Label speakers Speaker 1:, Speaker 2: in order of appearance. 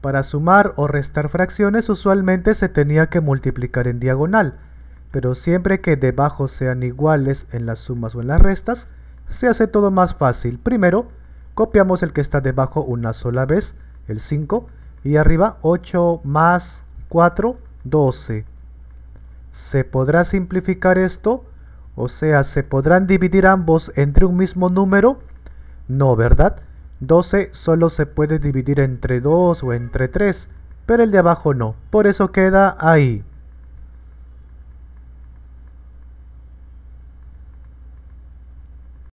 Speaker 1: Para sumar o restar fracciones usualmente se tenía que multiplicar en diagonal, pero siempre que debajo sean iguales en las sumas o en las restas, se hace todo más fácil. Primero, copiamos el que está debajo una sola vez, el 5, y arriba 8 más 4, 12. ¿Se podrá simplificar esto? O sea, ¿se podrán dividir ambos entre un mismo número? No, ¿verdad? 12 solo se puede dividir entre 2 o entre 3, pero el de abajo no, por eso queda ahí.